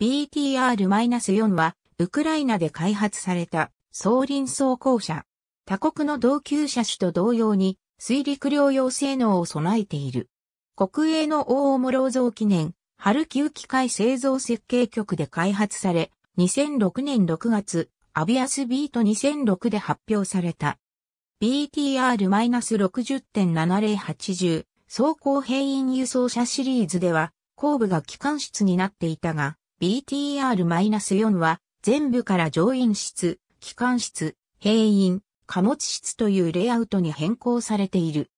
BTR-4 は、ウクライナで開発された、総輪装甲車。他国の同級車種と同様に、水陸両用性能を備えている。国営の大諸室造記念、春休機械製造設計局で開発され、2006年6月、アビアスビート2006で発表された。BTR-60.7080 走行兵員輸送車シリーズでは、後部が機関室になっていたが、BTR-4 は全部から乗員室、機関室、兵員、貨物室というレイアウトに変更されている。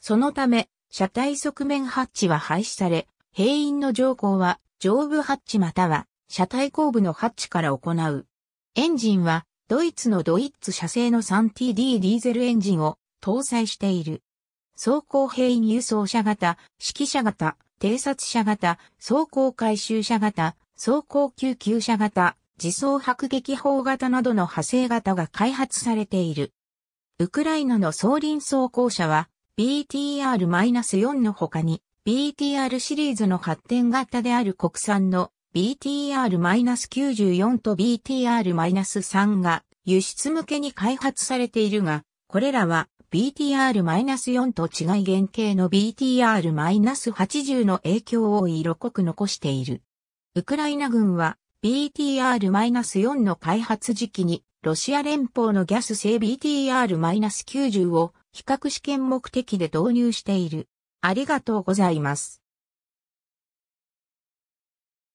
そのため、車体側面ハッチは廃止され、兵員の乗降は上部ハッチまたは車体後部のハッチから行う。エンジンはドイツのドイッツ社製の 3TD ディーゼルエンジンを搭載している。走行兵員輸送車型、指揮車型、偵察車型、走行回収車型、走行救急車型、自走迫撃砲型などの派生型が開発されている。ウクライナの総輪装甲車は BTR-4 の他に BTR シリーズの発展型である国産の BTR-94 と BTR-3 が輸出向けに開発されているが、これらは BTR-4 と違い原型の BTR-80 の影響を色濃く残している。ウクライナ軍は BTR-4 の開発時期にロシア連邦のギャス製 BTR-90 を比較試験目的で導入している。ありがとうございます。